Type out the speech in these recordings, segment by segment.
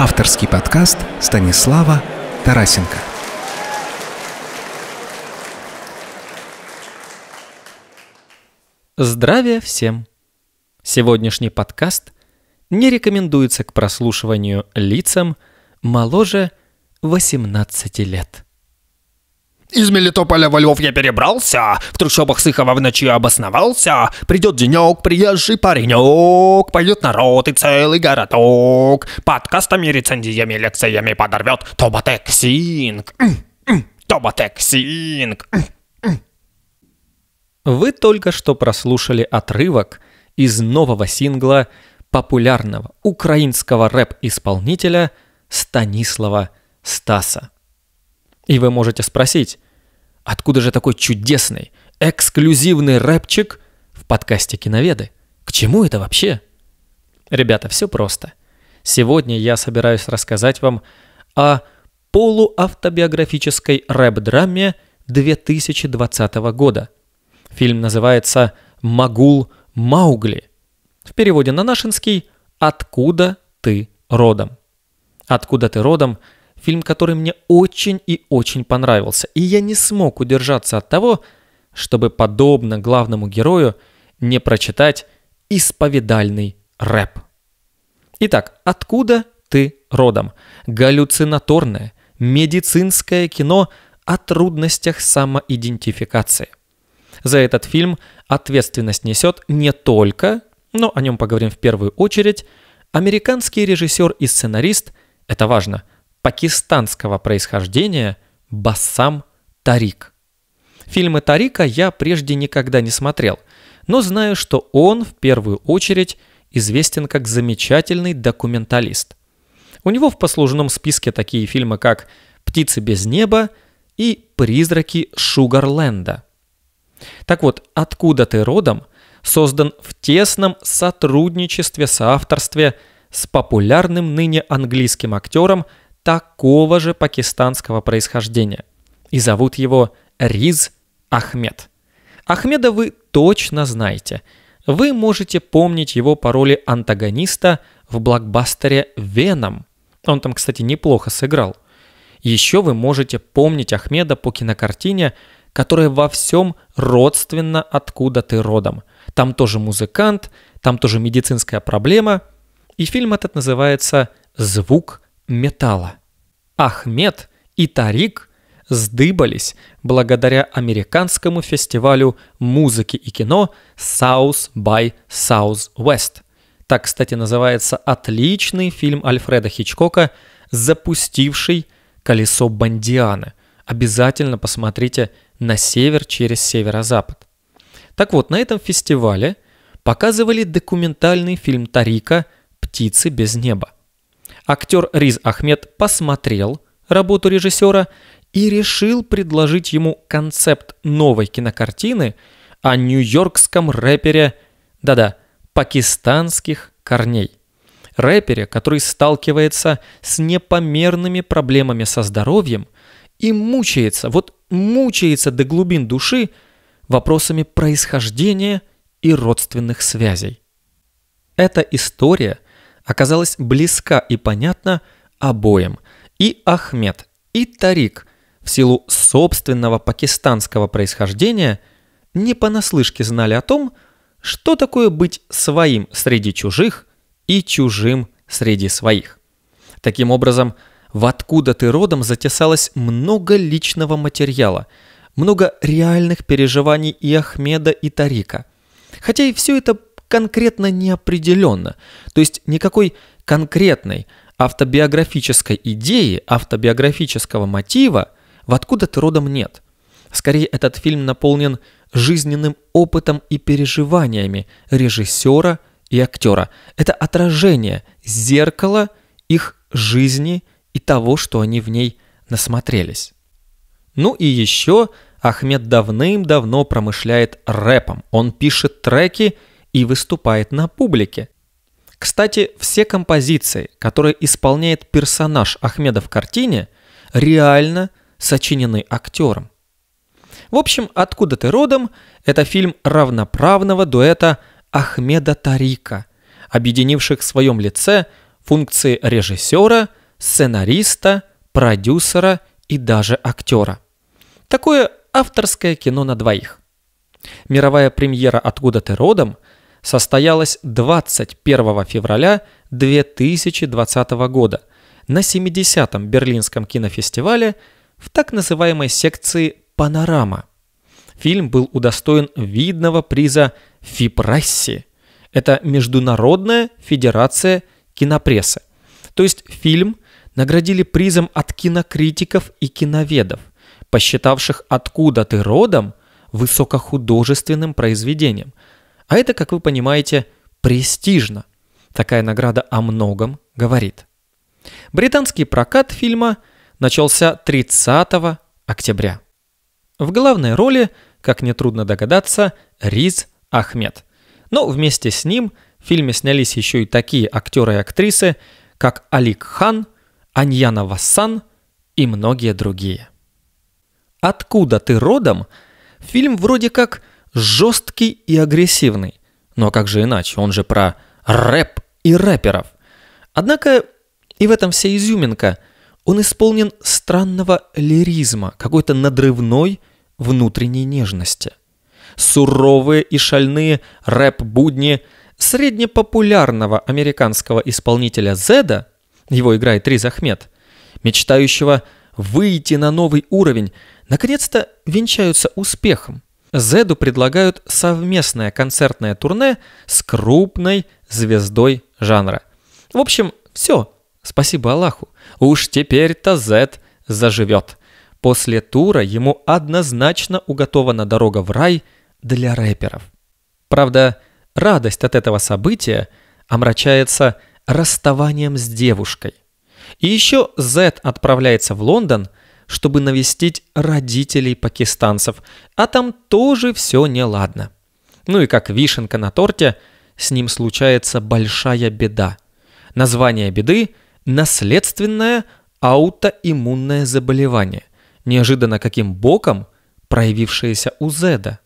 Авторский подкаст Станислава Тарасенко. Здравия всем! Сегодняшний подкаст не рекомендуется к прослушиванию лицам моложе 18 лет. Из Мелитополя во Львов я перебрался, в трущобах Сыхова в ночи обосновался. Придет денек, приезжий паренек, пойдет народ и целый городок. Подкастами, рецензиями, лекциями подорвет Тоботексинг. Тоботексинг. Вы только что прослушали отрывок из нового сингла популярного украинского рэп-исполнителя Станислава Стаса. И вы можете спросить, откуда же такой чудесный, эксклюзивный рэпчик в подкасте «Киноведы»? К чему это вообще? Ребята, все просто. Сегодня я собираюсь рассказать вам о полуавтобиографической рэп-драме 2020 года. Фильм называется «Магул Маугли». В переводе на нашинский «Откуда ты родом?». «Откуда ты родом?» фильм, который мне очень и очень понравился, и я не смог удержаться от того, чтобы, подобно главному герою, не прочитать исповедальный рэп. Итак, откуда ты родом? Галлюцинаторное, медицинское кино о трудностях самоидентификации. За этот фильм ответственность несет не только, но о нем поговорим в первую очередь, американский режиссер и сценарист, это важно – пакистанского происхождения Бассам Тарик. Фильмы Тарика я прежде никогда не смотрел, но знаю, что он в первую очередь известен как замечательный документалист. У него в послужном списке такие фильмы, как «Птицы без неба» и «Призраки Шугарленда». Так вот, «Откуда ты родом» создан в тесном сотрудничестве, соавторстве с популярным ныне английским актером такого же пакистанского происхождения. И зовут его Риз Ахмед. Ахмеда вы точно знаете. Вы можете помнить его по роли антагониста в блокбастере «Веном». Он там, кстати, неплохо сыграл. Еще вы можете помнить Ахмеда по кинокартине, которая во всем родственна «Откуда ты родом». Там тоже музыкант, там тоже медицинская проблема. И фильм этот называется «Звук металла. Ахмед и Тарик сдыбались благодаря американскому фестивалю музыки и кино South by Southwest. Так, кстати, называется отличный фильм Альфреда Хичкока, запустивший «Колесо Бандианы». Обязательно посмотрите «На север через северо-запад». Так вот, на этом фестивале показывали документальный фильм Тарика «Птицы без неба». Актер Риз Ахмед посмотрел работу режиссера и решил предложить ему концепт новой кинокартины о нью-йоркском рэпере, да-да, пакистанских корней. Рэпере, который сталкивается с непомерными проблемами со здоровьем и мучается, вот мучается до глубин души вопросами происхождения и родственных связей. Эта история – оказалась близка и понятна обоим. И Ахмед, и Тарик в силу собственного пакистанского происхождения не понаслышке знали о том, что такое быть своим среди чужих и чужим среди своих. Таким образом, в «Откуда ты родом» затесалось много личного материала, много реальных переживаний и Ахмеда, и Тарика. Хотя и все это конкретно неопределенно. То есть никакой конкретной автобиографической идеи, автобиографического мотива в «Откуда ты родом» нет. Скорее, этот фильм наполнен жизненным опытом и переживаниями режиссера и актера. Это отражение, зеркало их жизни и того, что они в ней насмотрелись. Ну и еще Ахмед давным-давно промышляет рэпом. Он пишет треки – и выступает на публике. Кстати, все композиции, которые исполняет персонаж Ахмеда в картине, реально сочинены актером. В общем, «Откуда ты родом» – это фильм равноправного дуэта Ахмеда Тарика, объединивших в своем лице функции режиссера, сценариста, продюсера и даже актера. Такое авторское кино на двоих. Мировая премьера «Откуда ты родом» – состоялась 21 февраля 2020 года на 70-м Берлинском кинофестивале в так называемой секции «Панорама». Фильм был удостоен видного приза «Фипресси». Это Международная Федерация Кинопрессы. То есть фильм наградили призом от кинокритиков и киноведов, посчитавших «Откуда ты родом» высокохудожественным произведением, а это, как вы понимаете, престижно. Такая награда о многом говорит. Британский прокат фильма начался 30 октября. В главной роли, как нетрудно догадаться, Риз Ахмед. Но вместе с ним в фильме снялись еще и такие актеры и актрисы, как Алик Хан, Аньяна Вассан и многие другие. «Откуда ты родом?» Фильм вроде как жесткий и агрессивный. Но ну а как же иначе, он же про рэп и рэперов. Однако и в этом вся изюминка. Он исполнен странного лиризма, какой-то надрывной внутренней нежности. Суровые и шальные рэп-будни среднепопулярного американского исполнителя Зеда, его играет Риз Ахмед, мечтающего выйти на новый уровень, наконец-то венчаются успехом. Зеду предлагают совместное концертное турне с крупной звездой жанра. В общем, все. Спасибо Аллаху. Уж теперь-то Зед заживет. После тура ему однозначно уготована дорога в рай для рэперов. Правда, радость от этого события омрачается расставанием с девушкой. И еще Зед отправляется в Лондон – чтобы навестить родителей пакистанцев, а там тоже все неладно. Ну и как вишенка на торте, с ним случается большая беда. Название беды – наследственное аутоиммунное заболевание, неожиданно каким боком проявившееся у Зеда.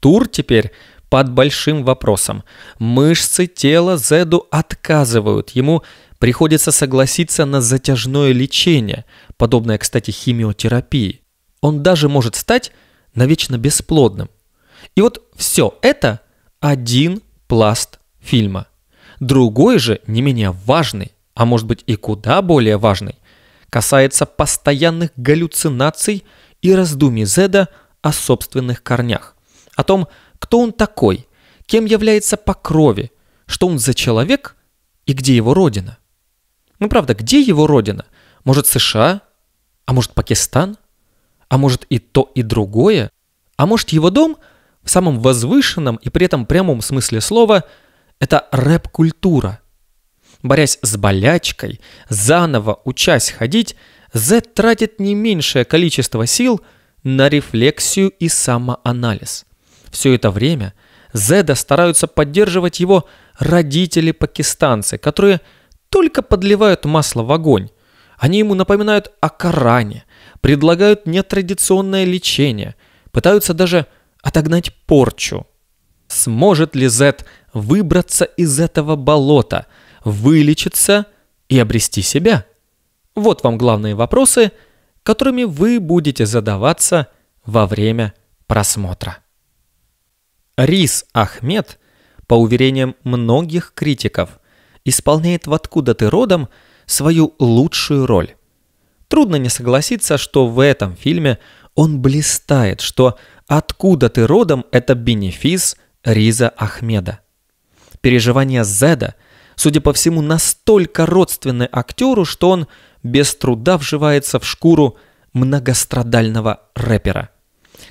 Тур теперь под большим вопросом. Мышцы тела Зеду отказывают, ему приходится согласиться на затяжное лечение, подобное, кстати, химиотерапии, он даже может стать навечно бесплодным. И вот все это один пласт фильма. Другой же, не менее важный, а может быть и куда более важный, касается постоянных галлюцинаций и раздумий Зеда о собственных корнях, о том, кто он такой, кем является по крови, что он за человек и где его родина. Ну правда, где его родина? Может США? А может Пакистан? А может и то, и другое? А может его дом в самом возвышенном и при этом прямом смысле слова – это рэп-культура? Борясь с болячкой, заново учась ходить, З тратит не меньшее количество сил на рефлексию и самоанализ. Все это время Зеда стараются поддерживать его родители-пакистанцы, которые только подливают масло в огонь, они ему напоминают о Коране, предлагают нетрадиционное лечение, пытаются даже отогнать порчу. Сможет ли Зет выбраться из этого болота, вылечиться и обрести себя? Вот вам главные вопросы, которыми вы будете задаваться во время просмотра. Рис Ахмед, по уверениям многих критиков, исполняет «В откуда ты родом» свою лучшую роль. Трудно не согласиться, что в этом фильме он блистает, что «Откуда ты родом» — это бенефис Риза Ахмеда. Переживания Зеда, судя по всему, настолько родственны актеру, что он без труда вживается в шкуру многострадального рэпера.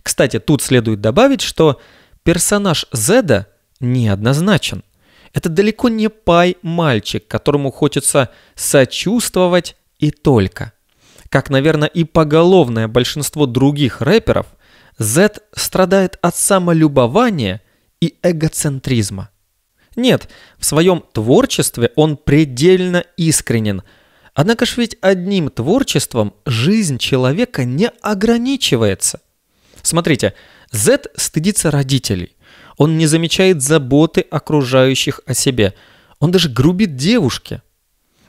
Кстати, тут следует добавить, что персонаж Зеда неоднозначен – это далеко не пай-мальчик, которому хочется сочувствовать и только. Как, наверное, и поголовное большинство других рэперов, Z страдает от самолюбования и эгоцентризма. Нет, в своем творчестве он предельно искренен. Однако ж ведь одним творчеством жизнь человека не ограничивается. Смотрите, Z стыдится родителей – он не замечает заботы окружающих о себе. Он даже грубит девушке.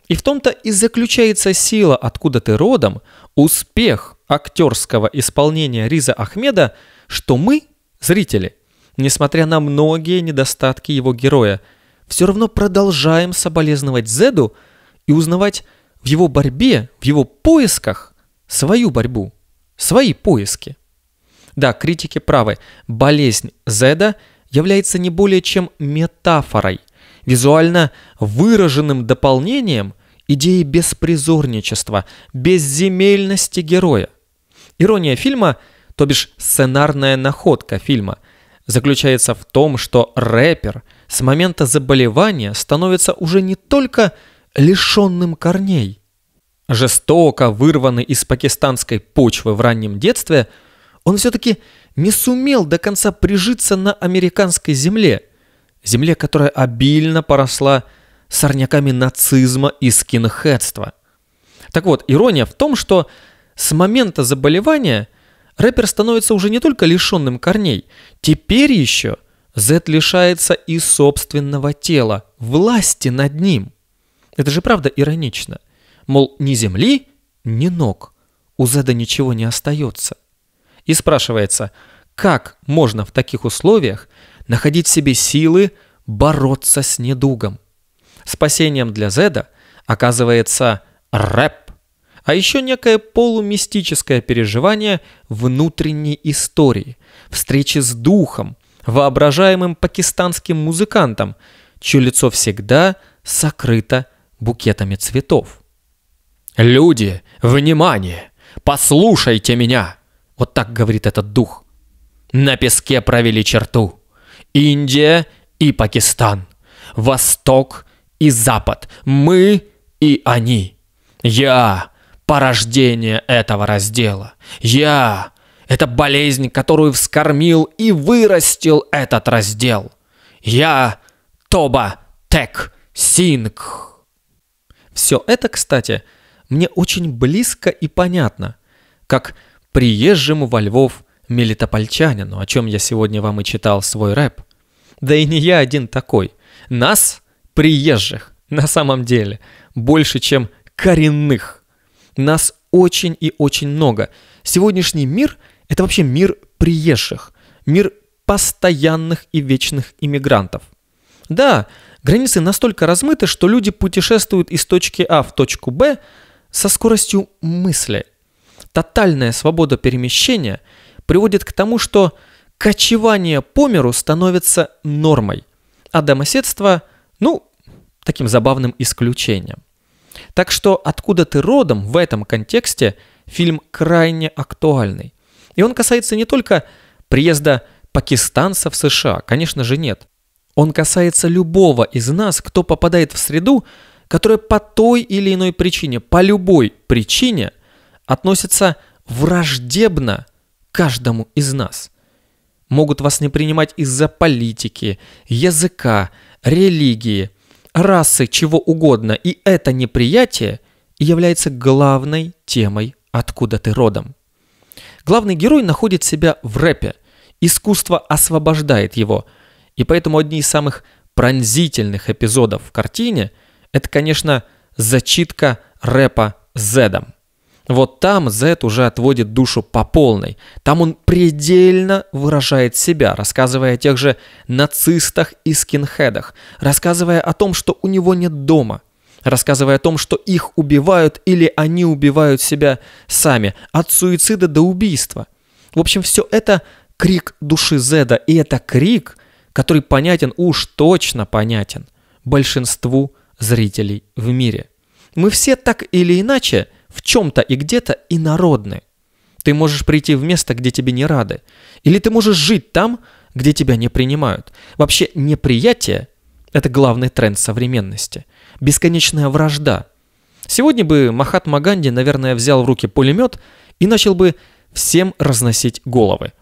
И в том-то и заключается сила, откуда ты родом, успех актерского исполнения Риза Ахмеда, что мы, зрители, несмотря на многие недостатки его героя, все равно продолжаем соболезновать Зеду и узнавать в его борьбе, в его поисках свою борьбу, свои поиски. Да, критики правы, болезнь Зеда – является не более чем метафорой, визуально выраженным дополнением идеи беспризорничества, безземельности героя. Ирония фильма, то бишь сценарная находка фильма, заключается в том, что рэпер с момента заболевания становится уже не только лишенным корней. Жестоко вырванный из пакистанской почвы в раннем детстве, он все-таки не сумел до конца прижиться на американской земле, земле, которая обильно поросла сорняками нацизма и скинхедства. Так вот, ирония в том, что с момента заболевания рэпер становится уже не только лишенным корней, теперь еще Зет лишается и собственного тела, власти над ним. Это же правда иронично. Мол, ни земли, ни ног. У Зеда ничего не остается. И спрашивается, как можно в таких условиях находить в себе силы бороться с недугом? Спасением для Зеда оказывается рэп а еще некое полумистическое переживание внутренней истории, встречи с духом, воображаемым пакистанским музыкантом, чье лицо всегда сокрыто букетами цветов. «Люди, внимание! Послушайте меня! Вот так говорит этот дух. На песке провели черту. Индия и Пакистан. Восток и Запад. Мы и они. Я – порождение этого раздела. Я – это болезнь, которую вскормил и вырастил этот раздел. Я – Тоба Тек Синг. Все это, кстати, мне очень близко и понятно, как – приезжему во Львов мелитопольчанину, о чем я сегодня вам и читал свой рэп. Да и не я один такой. Нас, приезжих, на самом деле, больше, чем коренных. Нас очень и очень много. Сегодняшний мир – это вообще мир приезжих, мир постоянных и вечных иммигрантов. Да, границы настолько размыты, что люди путешествуют из точки А в точку Б со скоростью мысли – тотальная свобода перемещения приводит к тому, что кочевание по миру становится нормой, а домоседство, ну, таким забавным исключением. Так что «Откуда ты родом» в этом контексте фильм крайне актуальный. И он касается не только приезда пакистанцев в США, конечно же нет. Он касается любого из нас, кто попадает в среду, которая по той или иной причине, по любой причине относятся враждебно каждому из нас. Могут вас не принимать из-за политики, языка, религии, расы, чего угодно, и это неприятие является главной темой «Откуда ты родом?». Главный герой находит себя в рэпе. Искусство освобождает его. И поэтому одни из самых пронзительных эпизодов в картине – это, конечно, зачитка рэпа Зедом. Вот там Зет уже отводит душу по полной. Там он предельно выражает себя, рассказывая о тех же нацистах и скинхедах, рассказывая о том, что у него нет дома, рассказывая о том, что их убивают или они убивают себя сами, от суицида до убийства. В общем, все это крик души Зеда, и это крик, который понятен, уж точно понятен, большинству зрителей в мире. Мы все так или иначе – в чем-то и где-то инородны. Ты можешь прийти в место, где тебе не рады. Или ты можешь жить там, где тебя не принимают. Вообще неприятие – это главный тренд современности. Бесконечная вражда. Сегодня бы Махатма Ганди, наверное, взял в руки пулемет и начал бы всем разносить головы.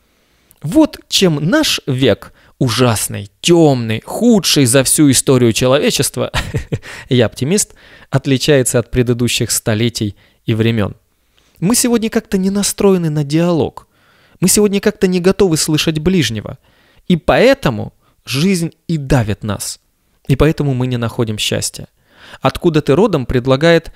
Вот чем наш век ужасный, темный, худший за всю историю человечества, я оптимист, отличается от предыдущих столетий и времен. Мы сегодня как-то не настроены на диалог. Мы сегодня как-то не готовы слышать ближнего. И поэтому жизнь и давит нас. И поэтому мы не находим счастья. Откуда ты родом предлагает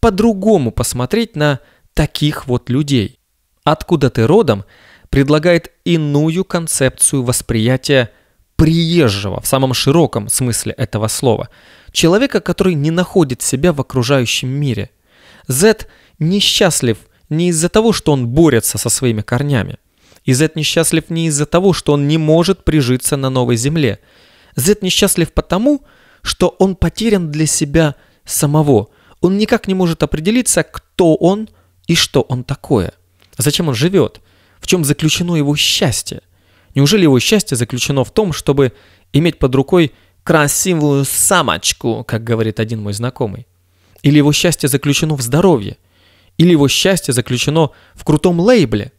по-другому посмотреть на таких вот людей. Откуда ты родом предлагает иную концепцию восприятия приезжего в самом широком смысле этого слова. Человека, который не находит себя в окружающем мире – Z несчастлив не из-за того, что он борется со своими корнями. И Z несчастлив не из-за того, что он не может прижиться на новой земле. Z несчастлив потому, что он потерян для себя самого. Он никак не может определиться, кто он и что он такое. Зачем он живет? В чем заключено его счастье? Неужели его счастье заключено в том, чтобы иметь под рукой красивую самочку, как говорит один мой знакомый? Или его счастье заключено в здоровье? Или его счастье заключено в крутом лейбле?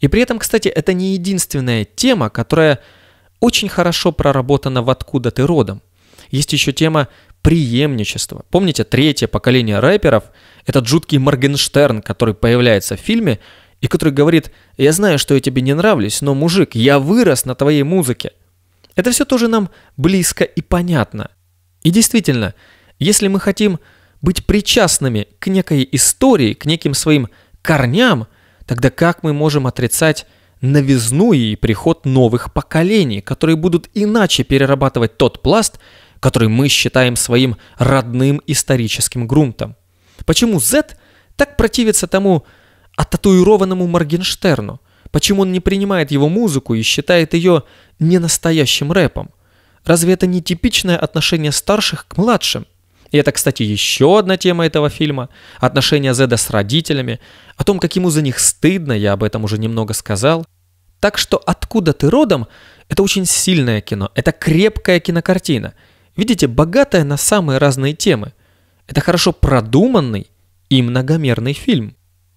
И при этом, кстати, это не единственная тема, которая очень хорошо проработана в «Откуда ты родом». Есть еще тема преемничества. Помните, третье поколение рэперов – этот жуткий Моргенштерн, который появляется в фильме и который говорит «Я знаю, что я тебе не нравлюсь, но, мужик, я вырос на твоей музыке». Это все тоже нам близко и понятно. И действительно, если мы хотим – быть причастными к некой истории, к неким своим корням, тогда как мы можем отрицать новизну и приход новых поколений, которые будут иначе перерабатывать тот пласт, который мы считаем своим родным историческим грунтом? Почему Z так противится тому оттатуированному Моргенштерну? Почему он не принимает его музыку и считает ее ненастоящим рэпом? Разве это не типичное отношение старших к младшим? И это, кстати, еще одна тема этого фильма – отношения Зеда с родителями, о том, как ему за них стыдно, я об этом уже немного сказал. Так что «Откуда ты родом» – это очень сильное кино, это крепкая кинокартина. Видите, богатая на самые разные темы. Это хорошо продуманный и многомерный фильм.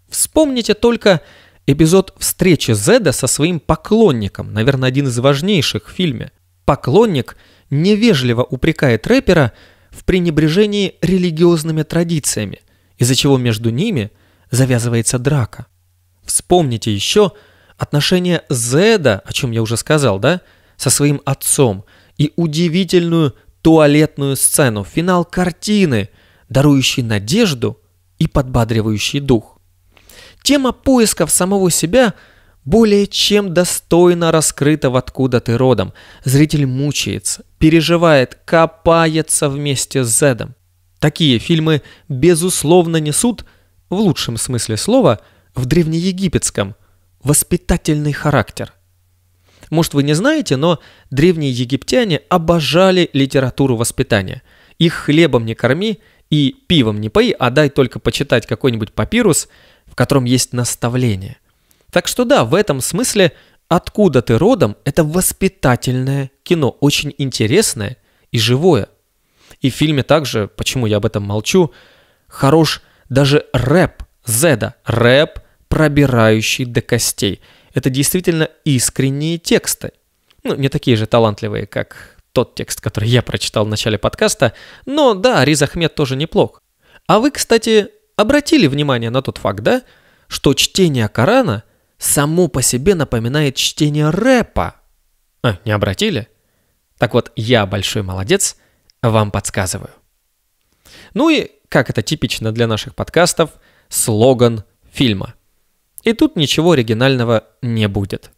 Вспомните только эпизод встречи Зеда со своим поклонником, наверное, один из важнейших в фильме. Поклонник невежливо упрекает рэпера – в пренебрежении религиозными традициями, из-за чего между ними завязывается драка. Вспомните еще отношения Зеда, о чем я уже сказал, да, со своим отцом, и удивительную туалетную сцену, финал картины, дарующий надежду и подбадривающий дух. Тема поисков самого себя – более чем достойно раскрыто, откуда ты родом. Зритель мучается, переживает, копается вместе с Зедом. Такие фильмы, безусловно, несут, в лучшем смысле слова, в древнеегипетском, воспитательный характер. Может, вы не знаете, но древние египтяне обожали литературу воспитания. Их хлебом не корми и пивом не пои, а дай только почитать какой-нибудь папирус, в котором есть наставление. Так что да, в этом смысле «Откуда ты родом» — это воспитательное кино, очень интересное и живое. И в фильме также, почему я об этом молчу, хорош даже рэп Зеда, рэп, пробирающий до костей. Это действительно искренние тексты. Ну, не такие же талантливые, как тот текст, который я прочитал в начале подкаста, но да, Риз Ахмед тоже неплох. А вы, кстати, обратили внимание на тот факт, да, что чтение Корана – само по себе напоминает чтение рэпа. А, не обратили? Так вот, я большой молодец, вам подсказываю. Ну и, как это типично для наших подкастов, слоган фильма. И тут ничего оригинального не будет.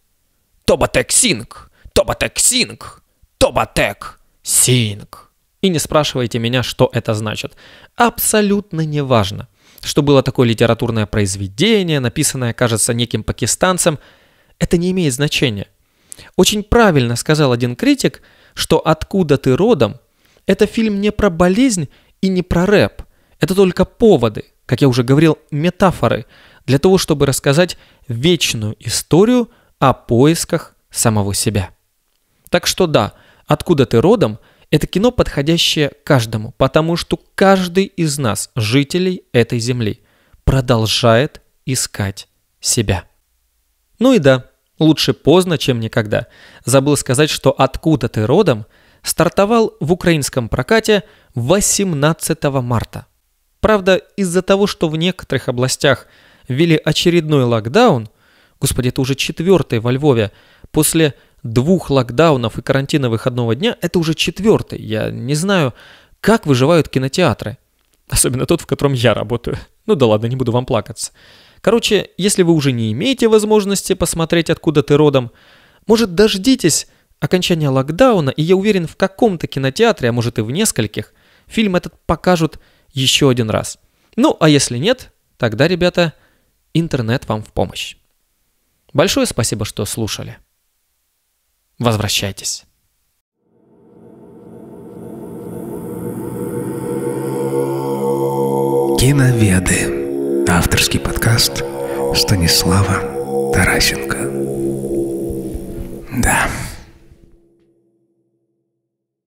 Тоботек Синг! Тоботек Синг! Тоботек Синг! И не спрашивайте меня, что это значит. Абсолютно не важно что было такое литературное произведение, написанное, кажется, неким пакистанцем, это не имеет значения. Очень правильно сказал один критик, что «Откуда ты родом» – это фильм не про болезнь и не про рэп. Это только поводы, как я уже говорил, метафоры для того, чтобы рассказать вечную историю о поисках самого себя. Так что да, «Откуда ты родом» – это кино, подходящее каждому, потому что каждый из нас, жителей этой земли, продолжает искать себя. Ну и да, лучше поздно, чем никогда. Забыл сказать, что «Откуда ты родом» стартовал в украинском прокате 18 марта. Правда, из-за того, что в некоторых областях ввели очередной локдаун, господи, это уже четвертый во Львове, после двух локдаунов и карантина выходного дня, это уже четвертый. Я не знаю, как выживают кинотеатры. Особенно тот, в котором я работаю. Ну да ладно, не буду вам плакаться. Короче, если вы уже не имеете возможности посмотреть, откуда ты родом, может, дождитесь окончания локдауна, и я уверен, в каком-то кинотеатре, а может и в нескольких, фильм этот покажут еще один раз. Ну, а если нет, тогда, ребята, интернет вам в помощь. Большое спасибо, что слушали возвращайтесь. Киноведы. Авторский подкаст Станислава Тарасенко. Да.